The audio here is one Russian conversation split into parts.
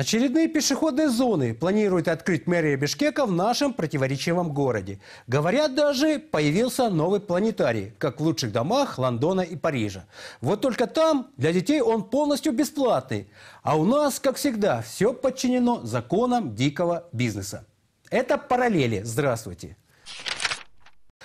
Очередные пешеходные зоны планирует открыть мэрия Бишкека в нашем противоречивом городе. Говорят даже, появился новый планетарий, как в лучших домах Лондона и Парижа. Вот только там для детей он полностью бесплатный. А у нас, как всегда, все подчинено законам дикого бизнеса. Это параллели. Здравствуйте.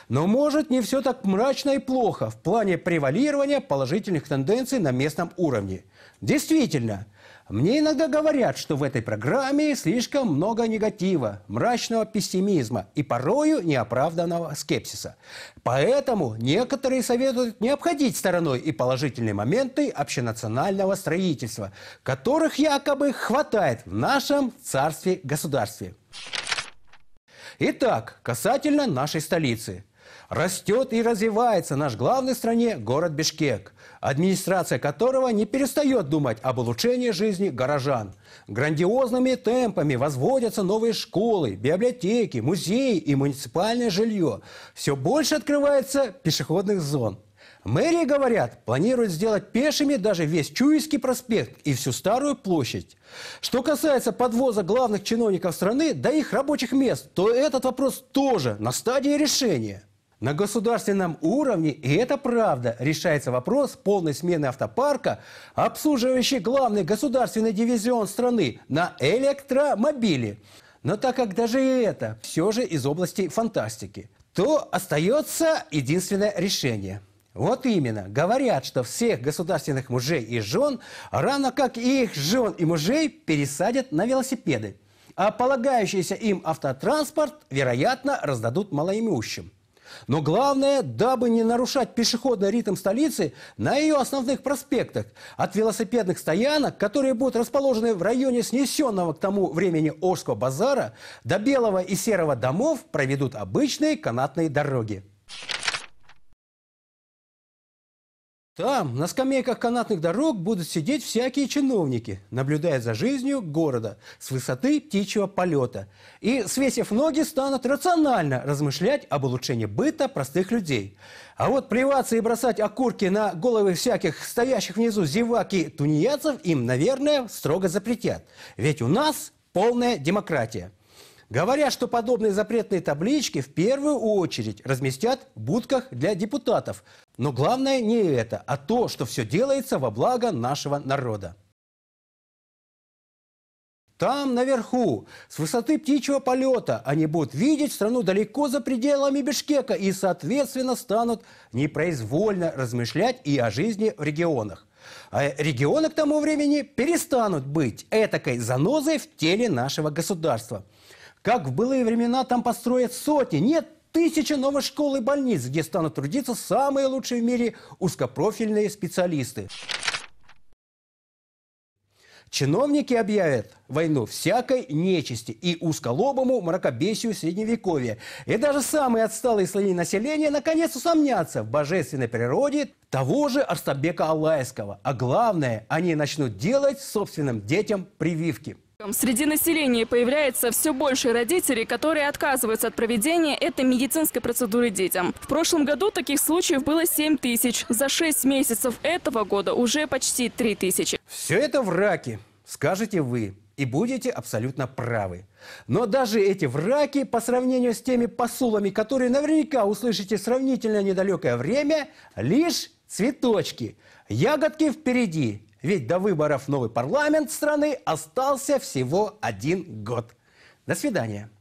Но может не все так мрачно и плохо в плане превалирования положительных тенденций на местном уровне. Действительно, мне иногда говорят, что в этой программе слишком много негатива, мрачного пессимизма и порою неоправданного скепсиса. Поэтому некоторые советуют не обходить стороной и положительные моменты общенационального строительства, которых якобы хватает в нашем царстве-государстве. Итак, касательно нашей столицы. Растет и развивается наш главный в стране город Бишкек, администрация которого не перестает думать об улучшении жизни горожан. Грандиозными темпами возводятся новые школы, библиотеки, музеи и муниципальное жилье. Все больше открывается пешеходных зон. Мэрии, говорят, планируют сделать пешими даже весь Чуйский проспект и всю Старую площадь. Что касается подвоза главных чиновников страны до их рабочих мест, то этот вопрос тоже на стадии решения. На государственном уровне, и это правда, решается вопрос полной смены автопарка, обслуживающий главный государственный дивизион страны на электромобили. Но так как даже и это все же из области фантастики, то остается единственное решение – вот именно. Говорят, что всех государственных мужей и жен, рано как и их жен и мужей, пересадят на велосипеды. А полагающийся им автотранспорт, вероятно, раздадут малоимущим. Но главное, дабы не нарушать пешеходный ритм столицы, на ее основных проспектах от велосипедных стоянок, которые будут расположены в районе снесенного к тому времени Ожского базара, до Белого и Серого домов проведут обычные канатные дороги. Там, на скамейках канатных дорог, будут сидеть всякие чиновники, наблюдая за жизнью города с высоты птичьего полета. И, свесив ноги, станут рационально размышлять об улучшении быта простых людей. А вот плеваться и бросать окурки на головы всяких стоящих внизу зевак и тунеядцев им, наверное, строго запретят. Ведь у нас полная демократия. Говорят, что подобные запретные таблички в первую очередь разместят в будках для депутатов. Но главное не это, а то, что все делается во благо нашего народа. Там, наверху, с высоты птичьего полета, они будут видеть страну далеко за пределами Бишкека и, соответственно, станут непроизвольно размышлять и о жизни в регионах. А регионы к тому времени перестанут быть этакой занозой в теле нашего государства – как в былые времена там построят сотни, нет, тысячи новых школ и больниц, где станут трудиться самые лучшие в мире узкопрофильные специалисты. Чиновники объявят войну всякой нечисти и узколобому мракобесию Средневековья. И даже самые отсталые слои населения наконец усомнятся в божественной природе того же Арстабека Алайского. А главное, они начнут делать собственным детям прививки. Среди населения появляется все больше родителей, которые отказываются от проведения этой медицинской процедуры детям. В прошлом году таких случаев было 7 тысяч. За 6 месяцев этого года уже почти 3 тысячи. Все это враки, скажете вы. И будете абсолютно правы. Но даже эти враки, по сравнению с теми посулами, которые наверняка услышите сравнительно недалекое время, лишь цветочки. Ягодки впереди, ведь до выборов новый парламент страны остался всего один год. До свидания.